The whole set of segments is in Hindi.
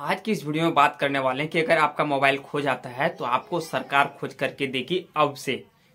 आज की इस वीडियो में बात करने वाले हैं कि अगर आपका मोबाइल खो जाता है तो आपको सरकार खोज करके देगी अब से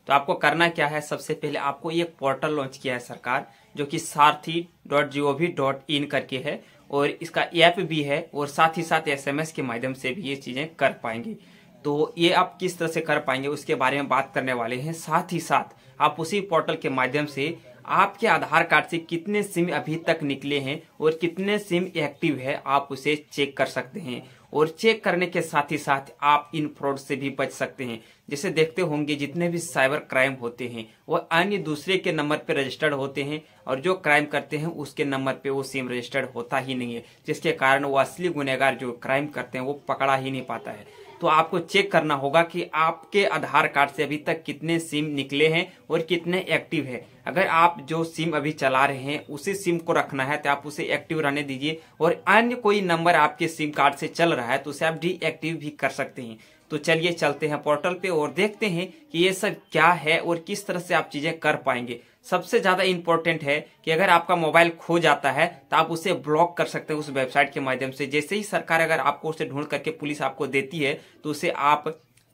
तो आपको करना क्या है सबसे पहले आपको एक पोर्टल लॉन्च किया है सरकार जो कि Saarthi dot G O V dot in करके है और इसका ऐप भी है और साथ ही साथ एसएमएस के माध्यम से भी ये चीजें कर पाएंगे तो ये आप किस तरह से कर पाएंगे उसके बारे में बात करने वाले हैं साथ ही साथ आप उसी पोर्टल के माध्यम से आपके आधार कार्ड से कितने सिम अभी तक निकले हैं और कितने सिम एक्टिव है आप उसे चेक कर सकते हैं और चेक करने के साथ ही साथ आप इन फ्रॉड से भी बच सकते हैं जैसे देखते होंगे जितने भी साइबर क्राइम होते हैं वो अन्य दूसरे के नंबर पर रजिस्टर्ड होते हैं और जो क्राइम करते हैं उसके नंबर पे वो सिम रजिस्टर्ड होता ही नहीं है जिसके कारण वो असली गुनेगार जो क्राइम करते हैं वो पकड़ा ही नहीं पाता है तो आपको चेक करना होगा कि आपके आधार कार्ड से अभी तक कितने सिम निकले हैं और कितने एक्टिव है अगर आप जो सिम अभी चला रहे हैं उसी सिम को रखना है तो आप उसे एक्टिव रहने दीजिए और अन्य कोई नंबर आपके सिम कार्ड से चल रहा है तो उसे आप डीएक्टिव भी कर सकते हैं तो चलिए चलते हैं पोर्टल पे और देखते हैं कि ये सब क्या है और किस तरह से आप चीजें कर पाएंगे सबसे ज्यादा इंपॉर्टेंट है कि अगर आपका मोबाइल खो जाता है तो आप उसे ब्लॉक कर सकते हैं उस वेबसाइट के माध्यम से जैसे ही सरकार अगर आपको उसे ढूंढ करके पुलिस आपको देती है तो उसे आप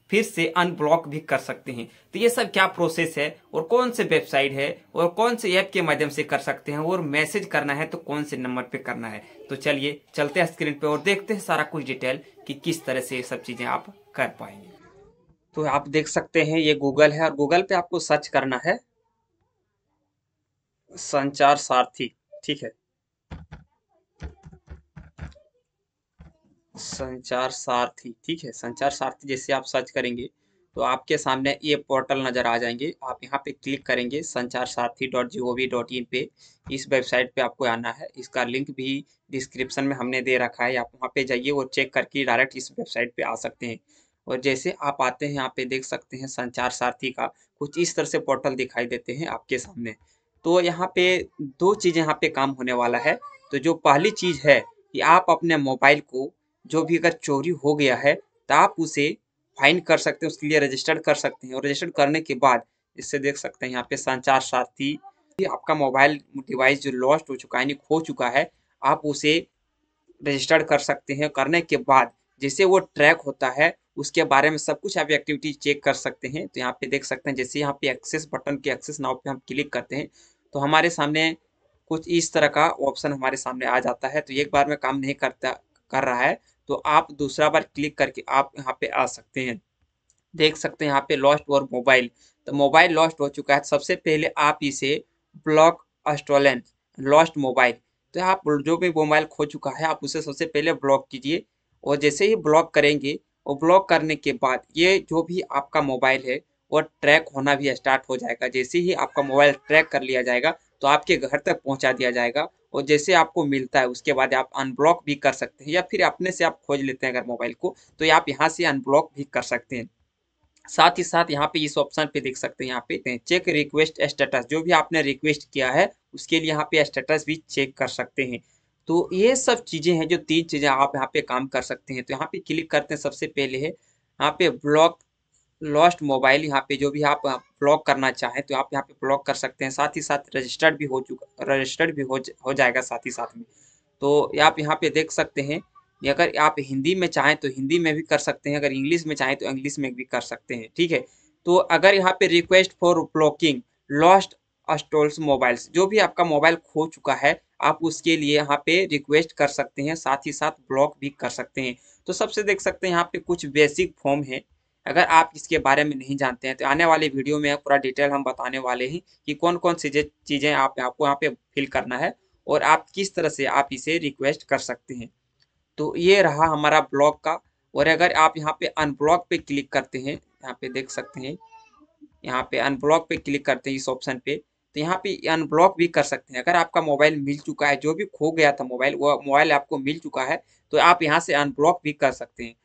फिर से अनब्लॉक भी कर सकते हैं तो ये सब क्या प्रोसेस है और कौन से वेबसाइट है और कौन से ऐप के माध्यम से कर सकते हैं और मैसेज करना है तो कौन से नंबर पे करना है तो चलिए चलते हैं स्क्रीन पे और देखते हैं सारा कुछ डिटेल कि किस तरह से ये सब चीजें आप कर पाएंगे तो आप देख सकते हैं ये गूगल है और गूगल पे आपको सर्च करना है संचार सारथी ठीक है संचार सारथी ठीक है संचार सारथी जैसे आप सर्च करेंगे तो आपके सामने ये पोर्टल नज़र आ जाएंगे आप यहाँ पे क्लिक करेंगे Sanchar Saarthi dot G O V dot in पे इस वेबसाइट पे आपको आना है इसका लिंक भी डिस्क्रिप्शन में हमने दे रखा है आप वहाँ पे जाइए और चेक करके डायरेक्ट इस वेबसाइट पे आ सकते हैं और जैसे आप आते हैं यहाँ पे देख सकते हैं संचार सारथी का कुछ इस तरह से पोर्टल दिखाई देते हैं आपके सामने तो यहाँ पे दो चीज़ यहाँ पे काम होने वाला है तो जो पहली चीज़ है कि आप अपने मोबाइल को जो भी अगर चोरी हो गया है तो आप उसे फाइन कर सकते हैं उसके लिए रजिस्टर्ड कर सकते हैं और रजिस्टर्ड करने के बाद इससे देख सकते हैं यहाँ पे संचार साथी आपका मोबाइल डिवाइस जो लॉस्ट हो चुका है यानी खो चुका है आप उसे रजिस्टर्ड कर सकते हैं करने के बाद जैसे वो ट्रैक होता है उसके बारे में सब कुछ आप एक्टिविटी चेक कर सकते हैं तो यहाँ पे देख सकते हैं जैसे यहाँ पे एक्सेस बटन के एक्सेस नाव पे हम क्लिक करते हैं तो हमारे सामने कुछ इस तरह का ऑप्शन हमारे सामने आ जाता है तो एक बार में काम नहीं करता कर रहा है तो आप दूसरा बार क्लिक करके आप यहाँ पे आ सकते हैं देख सकते हैं यहाँ पे लॉस्ट और मोबाइल तो मोबाइल लॉस्ट हो चुका है सबसे पहले आप इसे ब्लॉक अस्टोलन लॉस्ट मोबाइल तो आप जो भी मोबाइल खो चुका है आप उसे सबसे पहले ब्लॉक कीजिए और जैसे ही ब्लॉक करेंगे और ब्लॉक करने के बाद ये जो भी आपका मोबाइल है वो ट्रैक होना भी स्टार्ट हो जाएगा जैसे ही आपका मोबाइल ट्रैक कर लिया जाएगा तो आपके घर तक पहुंचा दिया जाएगा और जैसे आपको मिलता है उसके बाद आप अनब्लॉक भी कर सकते हैं या फिर अपने से आप खोज लेते हैं अगर मोबाइल को तो आप यहाँ से अनब्लॉक भी कर सकते हैं साथ ही साथ यहाँ पे इस ऑप्शन पे देख सकते हैं यहाँ पे चेक रिक्वेस्ट स्टेटस जो भी आपने रिक्वेस्ट किया है उसके लिए यहाँ पे स्टेटस भी चेक कर सकते हैं तो ये सब चीज़ें हैं जो तीन चीज़ें आप यहाँ पे काम कर सकते हैं तो यहाँ पे क्लिक करते हैं सबसे पहले है यहाँ पे ब्लॉक लॉस्ट मोबाइल यहाँ पे जो भी आप ब्लॉक करना चाहें तो आप यहाँ पे ब्लॉक कर सकते हैं साथ ही साथ रजिस्टर्ड भी हो चुका रजिस्टर्ड भी हो हो जाएगा साथ ही साथ में तो आप यहाँ पे देख सकते हैं अगर आप हिंदी में चाहें तो हिंदी में भी कर सकते हैं अगर इंग्लिश में चाहें तो इंग्लिश में भी कर सकते हैं ठीक है तो अगर यहाँ पे request for blocking lost stolen mobiles जो भी आपका मोबाइल खो चुका है आप उसके लिए यहाँ पे रिक्वेस्ट कर सकते हैं साथ ही साथ ब्लॉक भी कर सकते हैं तो सबसे देख सकते हैं यहाँ पे कुछ बेसिक फॉर्म है अगर आप इसके बारे में नहीं जानते हैं तो आने वाले वीडियो में पूरा डिटेल हम बताने वाले हैं कि कौन कौन सी चीज़ें आप आपको यहाँ पे फिल करना है और आप किस तरह से आप इसे रिक्वेस्ट कर सकते हैं तो ये रहा हमारा ब्लॉक का और अगर आप यहाँ पे अनब्लॉक पे क्लिक करते हैं यहाँ पे देख सकते हैं यहाँ पे अनब्लॉक पे क्लिक करते हैं इस ऑप्शन पे तो यहाँ पे अनब्लॉक भी कर सकते हैं अगर आपका मोबाइल मिल चुका है जो भी खो गया था मोबाइल वो मोबाइल आपको मिल चुका है तो आप यहाँ से अनब्लॉक भी कर सकते हैं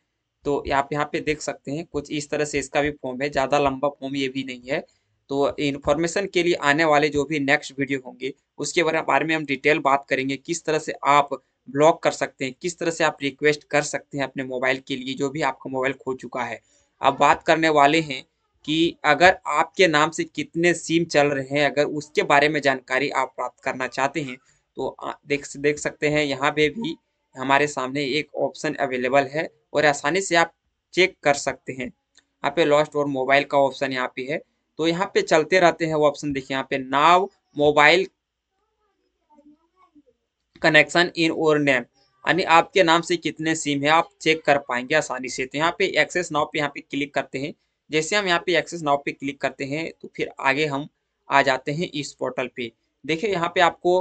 तो आप यहाँ पे देख सकते हैं कुछ इस तरह से इसका भी फॉर्म है ज़्यादा लंबा फॉर्म ये भी नहीं है तो इन्फॉर्मेशन के लिए आने वाले जो भी नेक्स्ट वीडियो होंगे उसके बारे में हम डिटेल बात करेंगे किस तरह से आप ब्लॉक कर सकते हैं किस तरह से आप रिक्वेस्ट कर सकते हैं अपने मोबाइल के लिए जो भी आपका मोबाइल खो चुका है अब बात करने वाले हैं कि अगर आपके नाम से कितने सिम चल रहे हैं अगर उसके बारे में जानकारी आप प्राप्त करना चाहते हैं तो देख देख सकते हैं यहाँ पे भी हमारे सामने एक ऑप्शन अवेलेबल है और आसानी से आप चेक कर सकते हैं यहाँ पे लॉस्ट और मोबाइल का ऑप्शन यहाँ पे है तो यहाँ पे चलते रहते हैं वो ऑप्शन देखिए यहाँ पे नाव मोबाइल कनेक्शन इन और नेम यानी आपके नाम से कितने सिम है आप चेक कर पाएंगे आसानी से तो यहाँ पे एक्सेस नाव पे यहाँ पे क्लिक करते हैं जैसे हम यहाँ पे एक्सेस नाव पे क्लिक करते हैं तो फिर आगे हम आ जाते हैं इस पोर्टल पे देखिए यहाँ पे आपको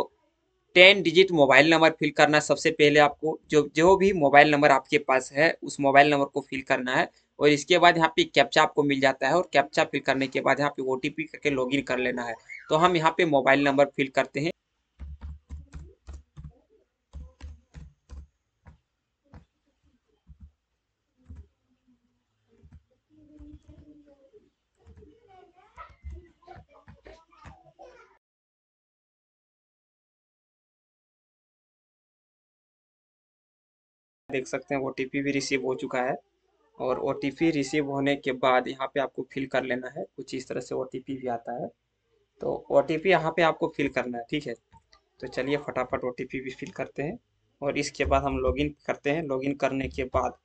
ten digit mobile number fill करना है सबसे पहले आपको जो जो भी मोबाइल नंबर आपके पास है उस मोबाइल नंबर को फिल करना है और इसके बाद यहाँ पे कैप्चा आपको मिल जाता है और कैप्चा फिल करने के बाद यहाँ पे ओ करके लॉगिन कर लेना है तो हम यहाँ पे मोबाइल नंबर फिल करते हैं देख सकते हैं ओ भी रिसीव हो चुका है और ओ रिसीव होने के बाद यहाँ पे आपको फिल कर लेना है कुछ इस तरह से ओ भी आता है तो ओ टी पी यहाँ पे आपको फिल करना है ठीक है तो चलिए फटाफट ओ भी फिल करते हैं और इसके बाद हम लॉगिन करते हैं लॉगिन करने के बाद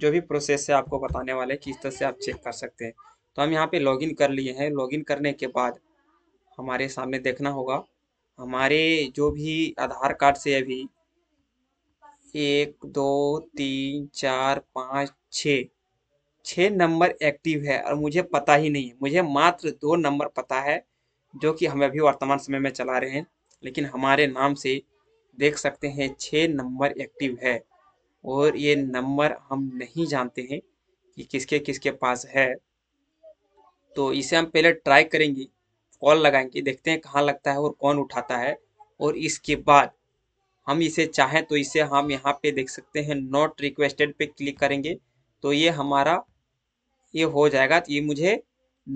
जो भी प्रोसेस है आपको बताने वाले किस तरह से आप चेक कर सकते हैं तो हम यहाँ पे लॉगिन कर लिए हैं लॉगिन करने के बाद हमारे सामने देखना होगा हमारे जो भी आधार कार्ड से अभी एक दो तीन चार पाँच छ छः नंबर एक्टिव है और मुझे पता ही नहीं है मुझे मात्र दो नंबर पता है जो कि हम अभी वर्तमान समय में चला रहे हैं लेकिन हमारे नाम से देख सकते हैं छः नंबर एक्टिव है और ये नंबर हम नहीं जानते हैं कि किसके किसके पास है तो इसे हम पहले ट्राई करेंगे कॉल लगाएंगे देखते हैं कहाँ लगता है और कौन उठाता है और इसके बाद हम इसे चाहें तो इसे हम यहाँ पे देख सकते हैं नॉट रिक्वेस्टेड पे क्लिक करेंगे तो ये हमारा ये हो जाएगा ये मुझे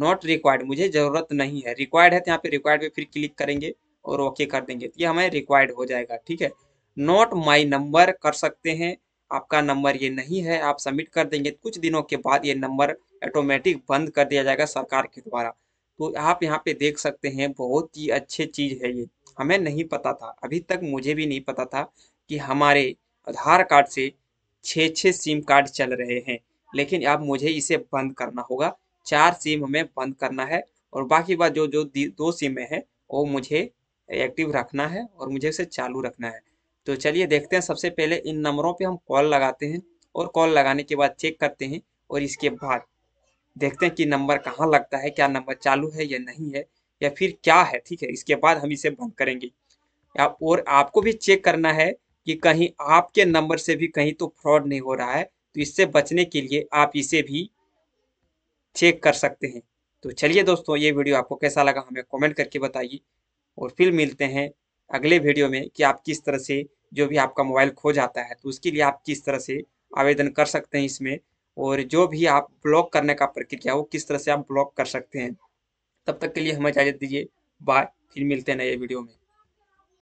नॉट रिक्वायर्ड मुझे ज़रूरत नहीं है रिक्वायर्ड है तो यहाँ पे रिक्वायर्ड पे फिर क्लिक करेंगे और ओके कर देंगे तो ये हमें रिक्वायर्ड हो जाएगा ठीक है नॉट माई नंबर कर सकते हैं आपका नंबर ये नहीं है आप सबमिट कर देंगे कुछ दिनों के बाद ये नंबर ऑटोमेटिक बंद कर दिया जाएगा सरकार के द्वारा तो आप यहाँ पे देख सकते हैं बहुत ही अच्छी चीज़ है ये हमें नहीं पता था अभी तक मुझे भी नहीं पता था कि हमारे आधार कार्ड से छः छः सिम कार्ड चल रहे हैं लेकिन अब मुझे इसे बंद करना होगा चार सिम हमें बंद करना है और बाकी बात जो जो दो सिम है वो मुझे एक्टिव रखना है और मुझे उसे चालू रखना है तो चलिए देखते हैं सबसे पहले इन नंबरों पे हम कॉल लगाते हैं और कॉल लगाने के बाद चेक करते हैं और इसके बाद देखते हैं कि नंबर कहाँ लगता है क्या नंबर चालू है या नहीं है या फिर क्या है ठीक है इसके बाद हम इसे बंद करेंगे और आपको भी चेक करना है कि कहीं आपके नंबर से भी कहीं तो फ्रॉड नहीं हो रहा है तो इससे बचने के लिए आप इसे भी चेक कर सकते हैं तो चलिए दोस्तों ये वीडियो आपको कैसा लगा हमें कमेंट करके बताइए और फिर मिलते हैं अगले वीडियो में कि आप किस तरह से जो भी आपका मोबाइल खो जाता है तो उसके लिए आप किस तरह से आवेदन कर सकते हैं इसमें और जो भी आप ब्लॉक करने का प्रक्रिया वो किस तरह से आप ब्लॉक कर सकते हैं तब तक के लिए हमें इजाजत दीजिए बाय फिर मिलते हैं नए वीडियो में